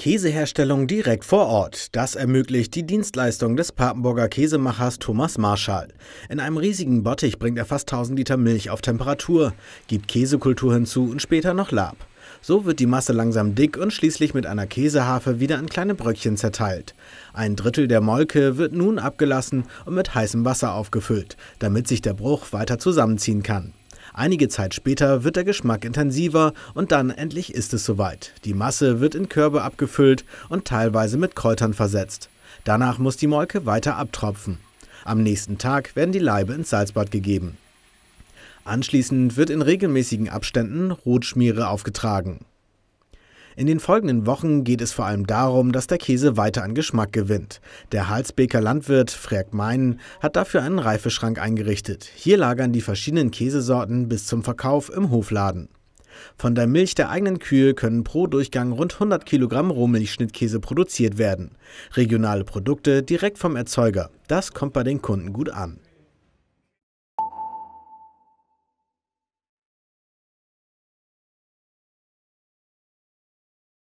Käseherstellung direkt vor Ort. Das ermöglicht die Dienstleistung des Papenburger Käsemachers Thomas Marschall. In einem riesigen Bottich bringt er fast 1000 Liter Milch auf Temperatur, gibt Käsekultur hinzu und später noch Lab. So wird die Masse langsam dick und schließlich mit einer Käsehafe wieder in kleine Bröckchen zerteilt. Ein Drittel der Molke wird nun abgelassen und mit heißem Wasser aufgefüllt, damit sich der Bruch weiter zusammenziehen kann. Einige Zeit später wird der Geschmack intensiver und dann endlich ist es soweit. Die Masse wird in Körbe abgefüllt und teilweise mit Kräutern versetzt. Danach muss die Molke weiter abtropfen. Am nächsten Tag werden die Laibe ins Salzbad gegeben. Anschließend wird in regelmäßigen Abständen Rotschmiere aufgetragen. In den folgenden Wochen geht es vor allem darum, dass der Käse weiter an Geschmack gewinnt. Der Halsbeker Landwirt Frerk Meinen hat dafür einen Reifeschrank eingerichtet. Hier lagern die verschiedenen Käsesorten bis zum Verkauf im Hofladen. Von der Milch der eigenen Kühe können pro Durchgang rund 100 Kilogramm Rohmilchschnittkäse produziert werden. Regionale Produkte direkt vom Erzeuger. Das kommt bei den Kunden gut an.